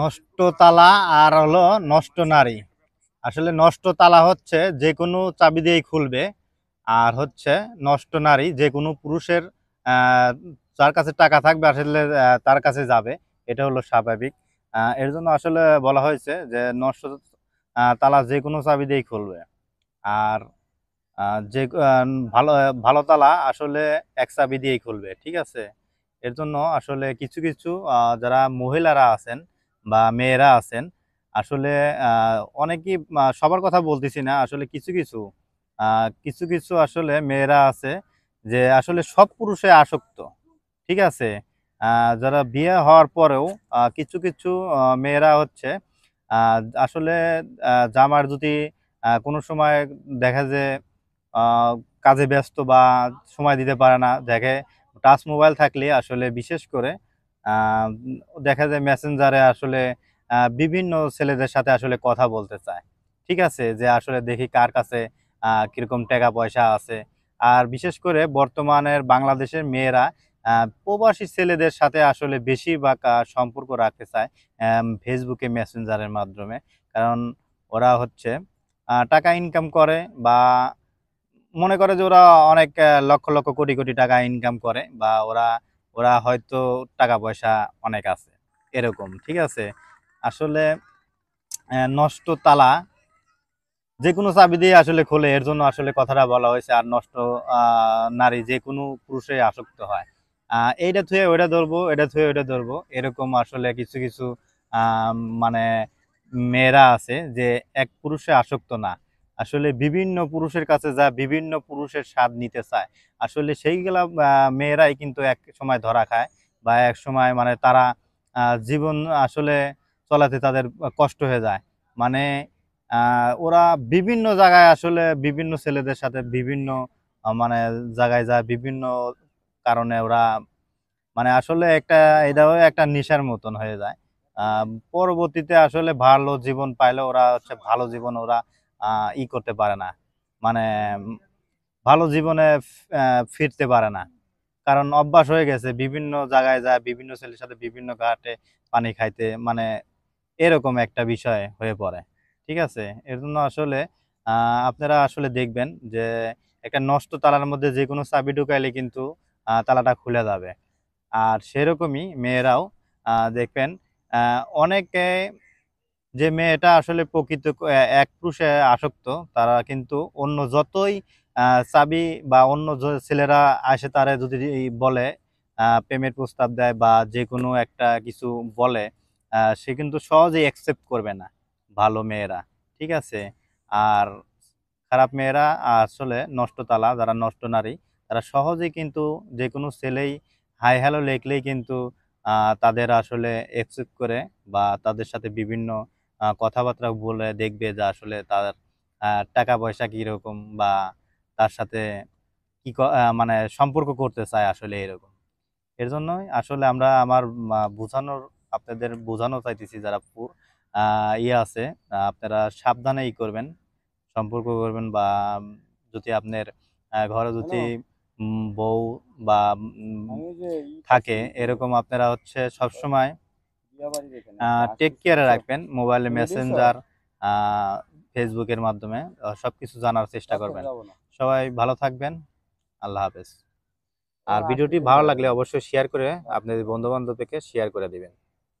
নষ্ট তালা আর হলো নষ্ট নারী আসলে নষ্ট তালা হচ্ছে যে কোনো চাবি দিয়েই খুলবে আর হচ্ছে নষ্ট নারী যে কোনো পুরুষের যার কাছে টাকা থাকবে আসলে তার কাছে যাবে এটা হলো স্বাভাবিক এর জন্য আসলে বলা হয়েছে যে নষ্ট তালা যে কোনো চাবি দিয়েই খুলবে আর যে ভালো ভালো তালা আসলে এক চাবি দিয়েই খুলবে ঠিক আছে এর জন্য আসলে কিছু কিছু যারা মহিলারা আছেন বা মেয়েরা আছেন আসলে অনেকই সবার কথা বলতেছি না আসলে কিছু কিছু কিছু কিছু আসলে মেয়েরা আছে যে আসলে সব পুরুষে আসক্ত ঠিক আছে যারা বিয়ে হওয়ার পরেও কিছু কিছু মেয়েরা হচ্ছে আসলে জামার যদি কোনো সময় দেখা যে কাজে ব্যস্ত বা সময় দিতে পারে না দেখে টাচ মোবাইল থাকলে আসলে বিশেষ করে দেখা যায় মেসেঞ্জারে আসলে বিভিন্ন ছেলেদের সাথে আসলে কথা বলতে চায় ঠিক আছে যে আসলে দেখি কার কাছে কীরকম টাকা পয়সা আছে আর বিশেষ করে বর্তমানের বাংলাদেশের মেয়েরা প্রবাসী ছেলেদের সাথে আসলে বেশি বা সম্পর্ক রাখতে চায় ফেসবুকে মেসেঞ্জারের মাধ্যমে কারণ ওরা হচ্ছে টাকা ইনকাম করে বা মনে করে যে ওরা অনেক লক্ষ লক্ষ কোটি কোটি টাকা ইনকাম করে বা ওরা ওরা হয়তো টাকা পয়সা অনেক আছে এরকম ঠিক আছে আসলে নষ্ট তালা যে কোনো চাবি দিয়ে আসলে খোলে এর জন্য আসলে কথাটা বলা হয়েছে আর নষ্ট নারী যে কোনো পুরুষে আসক্ত হয় এইটা থুয়ে ওইটা ধরবো এটা থুয়ে ওইটা ধরবো এরকম আসলে কিছু কিছু মানে মেয়েরা আছে যে এক পুরুষে আসক্ত না আসলে বিভিন্ন পুরুষের কাছে যা বিভিন্ন পুরুষের স্বাদ নিতে চায় আসলে সেইগুলা মেয়েরাই কিন্তু এক সময় ধরা খায় বা এক সময় মানে তারা জীবন আসলে চলাতে তাদের কষ্ট হয়ে যায় মানে ওরা বিভিন্ন জায়গায় আসলে বিভিন্ন ছেলেদের সাথে বিভিন্ন মানে জায়গায় যায় বিভিন্ন কারণে ওরা মানে আসলে একটা এটাও একটা নেশার মতন হয়ে যায় পরবর্তীতে আসলে ভালো জীবন পাইলে ওরা হচ্ছে ভালো জীবন ওরা ই করতে পারে না মানে ভালো জীবনে ফিরতে পারে না কারণ অভ্যাস হয়ে গেছে বিভিন্ন জায়গায় যায় বিভিন্ন ছেলের সাথে বিভিন্ন ঘাটে পানি খাইতে মানে এরকম একটা বিষয় হয়ে পড়ে ঠিক আছে এর জন্য আসলে আপনারা আসলে দেখবেন যে একটা নষ্ট তালার মধ্যে যে কোনো চাবি ঢুকাইলে কিন্তু তালাটা খুলে যাবে আর সেরকমই মেয়েরাও দেখবেন অনেকে যে মেয়েটা আসলে প্রকৃত এক পুরুষে আসক্ত তারা কিন্তু অন্য যতই চাবি বা অন্য ছেলেরা আসে তারা যদি বলে প্রেমের প্রস্তাব দেয় বা যে কোনো একটা কিছু বলে সে কিন্তু সহজেই অ্যাকসেপ্ট করবে না ভালো মেয়েরা ঠিক আছে আর খারাপ মেয়েরা আসলে নষ্টতালা যারা নষ্ট নারী তারা সহজেই কিন্তু যে কোনো ছেলেই হাই হ্যালো লেখলেই কিন্তু তাদের আসলে অ্যাকসেপ্ট করে বা তাদের সাথে বিভিন্ন কথাবার্তা বলে দেখবে যে আসলে তার টাকা পয়সা কীরকম বা তার সাথে কি মানে সম্পর্ক করতে চায় আসলে এরকম এর জন্যই আসলে আমরা আমার বোঝানোর আপনাদের বোঝানো চাইতেছি যারা ইয়ে আছে আপনারা সাবধানে ই করবেন সম্পর্ক করবেন বা যদি আপনার ঘরে যদি বউ বা থাকে ইয়ে এরকম আপনারা হচ্ছে সবসময় টেক কেয়ারে রাখবেন মোবাইলে মেসেঞ্জার ফেসবুকের মাধ্যমে সবকিছু জানার চেষ্টা আচ্ছা, করবেন সবাই ভালো থাকবেন আল্লাহ হাফেজ আর ভিডিওটি ভালো লাগলে অবশ্যই শেয়ার করে আপনাদের বন্ধু বান্ধবকে শেয়ার করে দিবেন